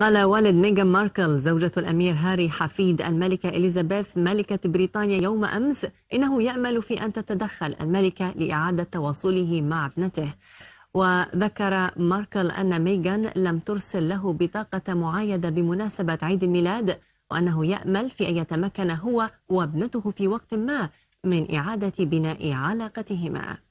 قال والد ميغان ماركل زوجة الأمير هاري حفيد الملكة إليزابيث ملكة بريطانيا يوم أمس إنه يأمل في أن تتدخل الملكة لإعادة تواصله مع ابنته وذكر ماركل أن ميغان لم ترسل له بطاقة معايدة بمناسبة عيد الميلاد وأنه يأمل في أن يتمكن هو وابنته في وقت ما من إعادة بناء علاقتهما